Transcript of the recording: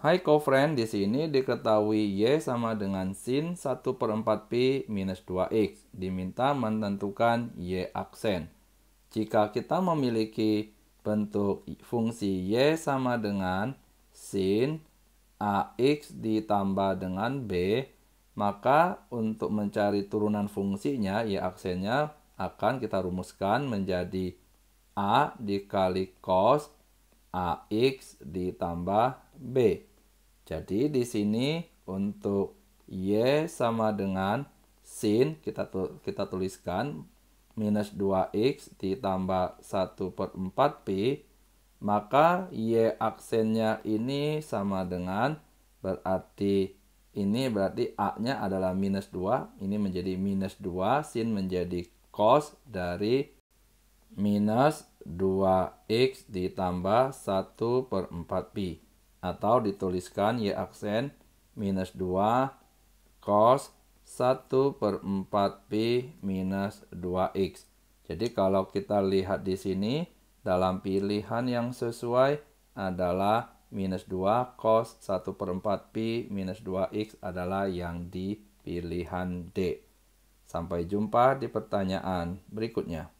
Hai kofren, di sini diketahui Y sama dengan sin 1 per 4pi minus 2x. Diminta menentukan Y aksen. Jika kita memiliki bentuk fungsi Y sama dengan sin AX ditambah dengan B, maka untuk mencari turunan fungsinya, Y aksennya akan kita rumuskan menjadi A dikali cos AX ditambah B. Jadi di sini untuk Y sama dengan sin kita tu, kita tuliskan minus 2x ditambah 1 per 4p maka Y aksennya ini sama dengan berarti ini berarti A-nya adalah minus 2 ini menjadi minus 2 sin menjadi cos dari minus 2x ditambah 1 per 4 p atau dituliskan Y aksen minus 2 cos 1 per 4 pi minus 2x. Jadi kalau kita lihat di sini, dalam pilihan yang sesuai adalah minus 2 cos 1 per 4 pi minus 2x adalah yang di pilihan D. Sampai jumpa di pertanyaan berikutnya.